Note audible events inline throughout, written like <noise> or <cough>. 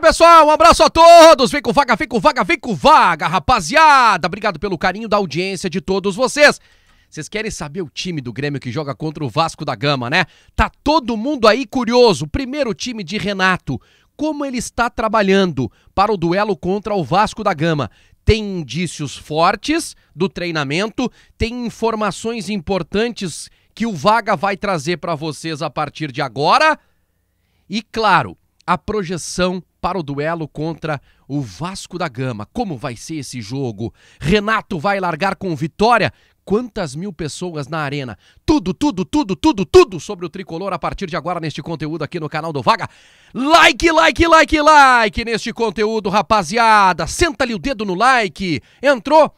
pessoal. Um abraço a todos. Vem com vaga, vem com vaga, vem com vaga, rapaziada. Obrigado pelo carinho da audiência de todos vocês. Vocês querem saber o time do Grêmio que joga contra o Vasco da Gama, né? Tá todo mundo aí curioso. Primeiro time de Renato. Como ele está trabalhando para o duelo contra o Vasco da Gama? Tem indícios fortes do treinamento, tem informações importantes que o Vaga vai trazer para vocês a partir de agora. E claro, a projeção para o duelo contra o Vasco da Gama. Como vai ser esse jogo? Renato vai largar com vitória? Quantas mil pessoas na arena? Tudo, tudo, tudo, tudo, tudo sobre o tricolor a partir de agora neste conteúdo aqui no canal do Vaga. Like, like, like, like neste conteúdo, rapaziada. Senta ali o dedo no like. Entrou?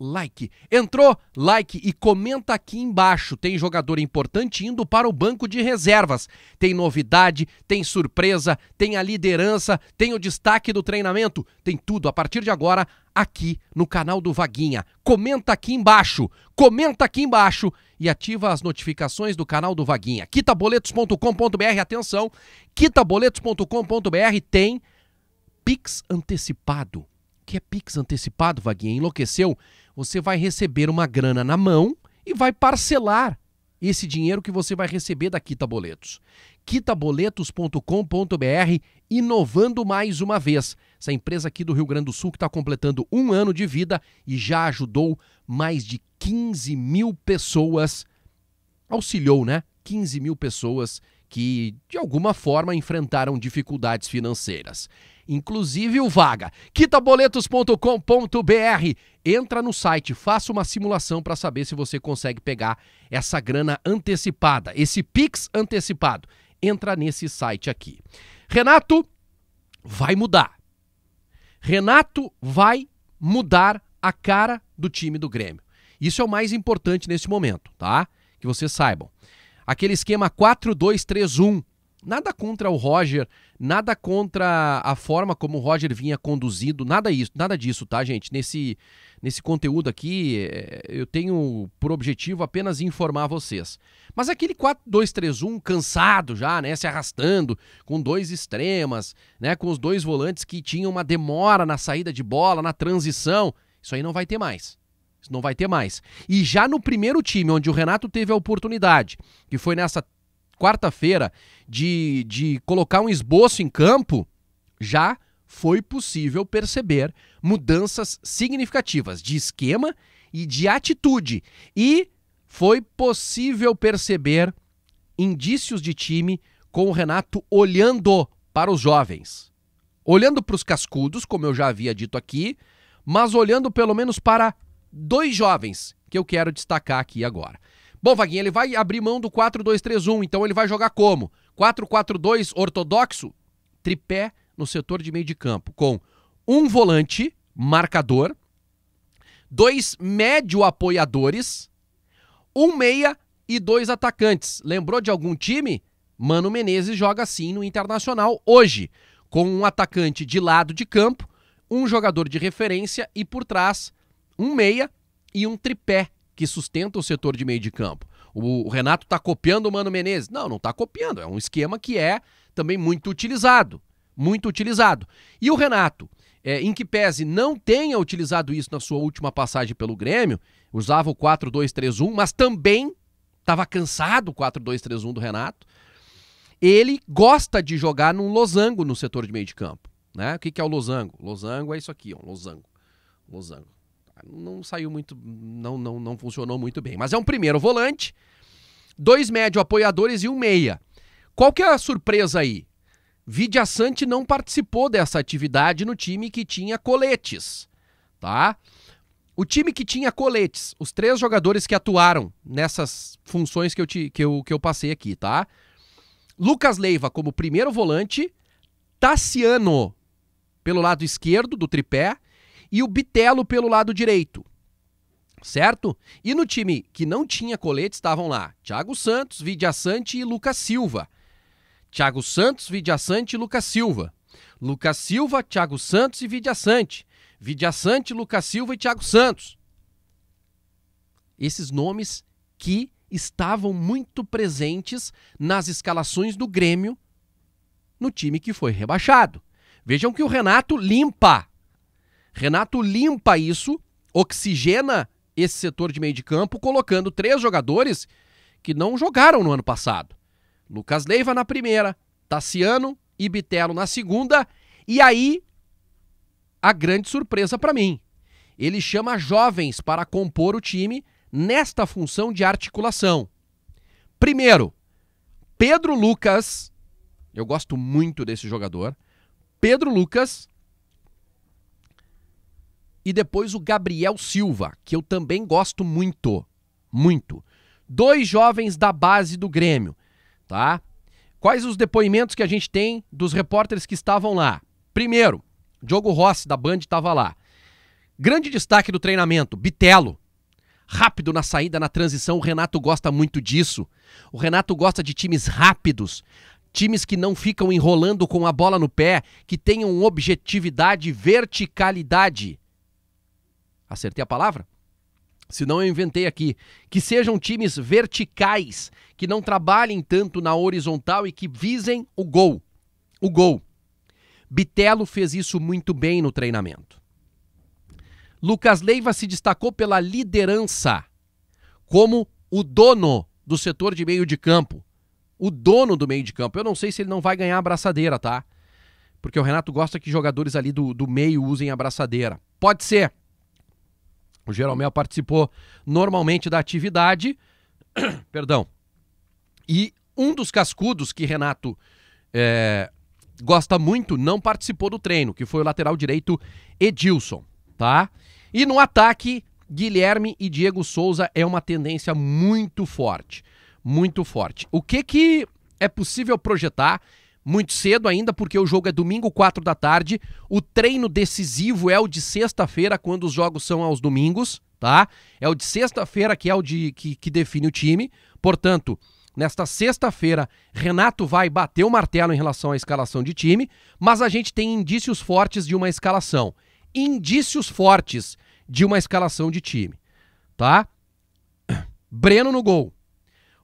like. Entrou? Like e comenta aqui embaixo. Tem jogador importante indo para o banco de reservas. Tem novidade, tem surpresa, tem a liderança, tem o destaque do treinamento, tem tudo a partir de agora aqui no canal do Vaguinha. Comenta aqui embaixo, comenta aqui embaixo e ativa as notificações do canal do Vaguinha. quitaboletos.com.br, atenção, quitaboletos.com.br tem Pix antecipado que é Pix antecipado, Vaguinha, enlouqueceu, você vai receber uma grana na mão e vai parcelar esse dinheiro que você vai receber da Quita Boletos. quitaboletos.com.br, inovando mais uma vez. Essa empresa aqui do Rio Grande do Sul que está completando um ano de vida e já ajudou mais de 15 mil pessoas, auxiliou, né? 15 mil pessoas que, de alguma forma, enfrentaram dificuldades financeiras. Inclusive o Vaga. Quitaboletos.com.br. Entra no site, faça uma simulação para saber se você consegue pegar essa grana antecipada, esse Pix antecipado. Entra nesse site aqui. Renato vai mudar. Renato vai mudar a cara do time do Grêmio. Isso é o mais importante nesse momento, tá? Que vocês saibam aquele esquema 4-2-3-1. Nada contra o Roger, nada contra a forma como o Roger vinha conduzido, nada isso, nada disso, tá, gente? Nesse nesse conteúdo aqui, eh, eu tenho por objetivo apenas informar vocês. Mas aquele 4-2-3-1 cansado já, né, se arrastando com dois extremas, né, com os dois volantes que tinham uma demora na saída de bola, na transição, isso aí não vai ter mais não vai ter mais. E já no primeiro time, onde o Renato teve a oportunidade, que foi nessa quarta-feira, de, de colocar um esboço em campo, já foi possível perceber mudanças significativas de esquema e de atitude. E foi possível perceber indícios de time com o Renato olhando para os jovens. Olhando para os cascudos, como eu já havia dito aqui, mas olhando pelo menos para dois jovens que eu quero destacar aqui agora. Bom, Vaguinha, ele vai abrir mão do 4-2-3-1, então ele vai jogar como? 4-4-2 ortodoxo, tripé no setor de meio de campo, com um volante marcador, dois médio apoiadores, um meia e dois atacantes. Lembrou de algum time? Mano Menezes joga assim no Internacional hoje, com um atacante de lado de campo, um jogador de referência e por trás um meia e um tripé que sustenta o setor de meio de campo. O Renato está copiando o Mano Menezes. Não, não está copiando. É um esquema que é também muito utilizado. Muito utilizado. E o Renato, é, em que pese não tenha utilizado isso na sua última passagem pelo Grêmio, usava o 4-2-3-1, mas também estava cansado o 4-2-3-1 do Renato. Ele gosta de jogar num losango no setor de meio de campo. Né? O que, que é o losango? Losango é isso aqui, ó, um losango. Losango não saiu muito, não, não, não funcionou muito bem. Mas é um primeiro volante, dois médio apoiadores e um meia. Qual que é a surpresa aí? Vidia Sante não participou dessa atividade no time que tinha coletes, tá? O time que tinha coletes, os três jogadores que atuaram nessas funções que eu, te, que eu, que eu passei aqui, tá? Lucas Leiva como primeiro volante, Tassiano pelo lado esquerdo do tripé, e o Bitelo pelo lado direito. Certo? E no time que não tinha colete estavam lá Thiago Santos, Vidiaçante e Lucas Silva. Thiago Santos, Vidiaçante e Lucas Silva. Lucas Silva, Thiago Santos e Vidiaçante. Vidiaçante, Lucas Silva e Thiago Santos. Esses nomes que estavam muito presentes nas escalações do Grêmio no time que foi rebaixado. Vejam que o Renato limpa Renato limpa isso, oxigena esse setor de meio de campo, colocando três jogadores que não jogaram no ano passado. Lucas Leiva na primeira, Tassiano e Bitelo na segunda, e aí a grande surpresa para mim. Ele chama jovens para compor o time nesta função de articulação. Primeiro, Pedro Lucas, eu gosto muito desse jogador. Pedro Lucas e depois o Gabriel Silva, que eu também gosto muito, muito. Dois jovens da base do Grêmio, tá? Quais os depoimentos que a gente tem dos repórteres que estavam lá? Primeiro, Diogo Rossi da Band estava lá. Grande destaque do treinamento, Bitelo. Rápido na saída, na transição, o Renato gosta muito disso. O Renato gosta de times rápidos, times que não ficam enrolando com a bola no pé, que tenham objetividade, verticalidade. Acertei a palavra? Se não, eu inventei aqui. Que sejam times verticais, que não trabalhem tanto na horizontal e que visem o gol. O gol. Bitelo fez isso muito bem no treinamento. Lucas Leiva se destacou pela liderança, como o dono do setor de meio de campo. O dono do meio de campo. Eu não sei se ele não vai ganhar a abraçadeira, tá? Porque o Renato gosta que jogadores ali do, do meio usem a abraçadeira. Pode ser. O Jeromel participou normalmente da atividade, <clears throat> perdão, e um dos cascudos que Renato é, gosta muito não participou do treino, que foi o lateral direito Edilson, tá? E no ataque, Guilherme e Diego Souza é uma tendência muito forte, muito forte. O que que é possível projetar muito cedo ainda, porque o jogo é domingo, 4 da tarde. O treino decisivo é o de sexta-feira, quando os jogos são aos domingos, tá? É o de sexta-feira que é o de que, que define o time. Portanto, nesta sexta-feira, Renato vai bater o martelo em relação à escalação de time, mas a gente tem indícios fortes de uma escalação. Indícios fortes de uma escalação de time, tá? <clears throat> Breno no gol.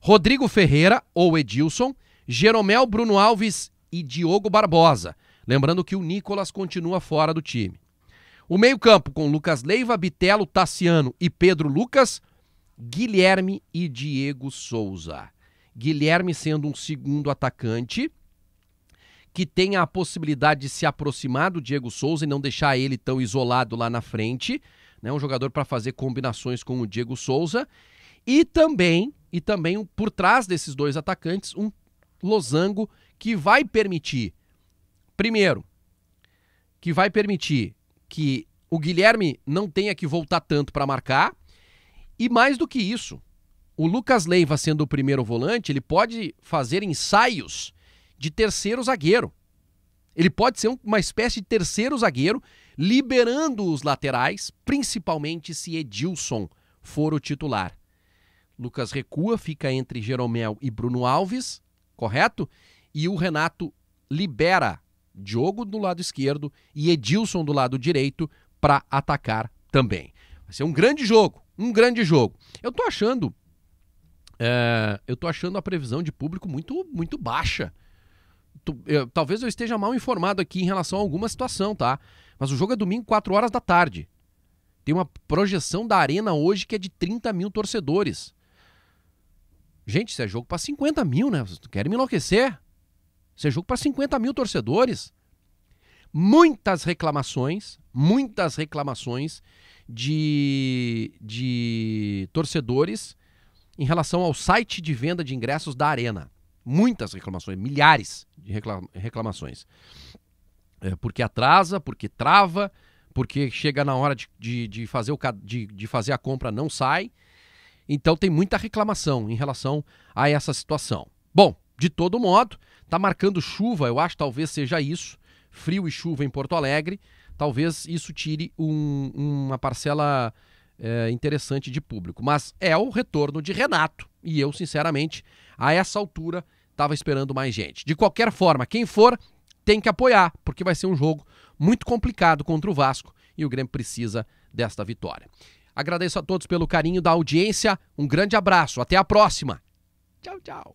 Rodrigo Ferreira ou Edilson, Jeromel, Bruno Alves e Diogo Barbosa. Lembrando que o Nicolas continua fora do time. O meio-campo com Lucas Leiva, Bitelo, Tassiano e Pedro Lucas, Guilherme e Diego Souza. Guilherme sendo um segundo atacante que tem a possibilidade de se aproximar do Diego Souza e não deixar ele tão isolado lá na frente, né? Um jogador para fazer combinações com o Diego Souza e também e também por trás desses dois atacantes um losango que vai permitir, primeiro, que vai permitir que o Guilherme não tenha que voltar tanto para marcar. E mais do que isso, o Lucas Leiva sendo o primeiro volante, ele pode fazer ensaios de terceiro zagueiro. Ele pode ser uma espécie de terceiro zagueiro, liberando os laterais, principalmente se Edilson for o titular. Lucas recua, fica entre Jeromel e Bruno Alves correto? E o Renato libera Diogo do lado esquerdo e Edilson do lado direito para atacar também. Vai ser um grande jogo, um grande jogo. Eu tô achando, é, eu tô achando a previsão de público muito, muito baixa. Tu, eu, eh, talvez eu esteja mal informado aqui em relação a alguma situação, tá? Mas o jogo é domingo, 4 horas da tarde. Tem uma projeção da arena hoje que é de 30 mil torcedores. Gente, isso é jogo para 50 mil, né? Vocês querem me enlouquecer? Isso é jogo para 50 mil torcedores. Muitas reclamações, muitas reclamações de, de torcedores em relação ao site de venda de ingressos da Arena. Muitas reclamações, milhares de reclamações. É, porque atrasa, porque trava, porque chega na hora de, de, de fazer, o, de, de fazer a compra, não sai. Então tem muita reclamação em relação a essa situação. Bom, de todo modo, está marcando chuva, eu acho talvez seja isso. Frio e chuva em Porto Alegre, talvez isso tire um, uma parcela é, interessante de público. Mas é o retorno de Renato. E eu, sinceramente, a essa altura, estava esperando mais gente. De qualquer forma, quem for, tem que apoiar, porque vai ser um jogo muito complicado contra o Vasco e o Grêmio precisa desta vitória. Agradeço a todos pelo carinho da audiência. Um grande abraço. Até a próxima. Tchau, tchau.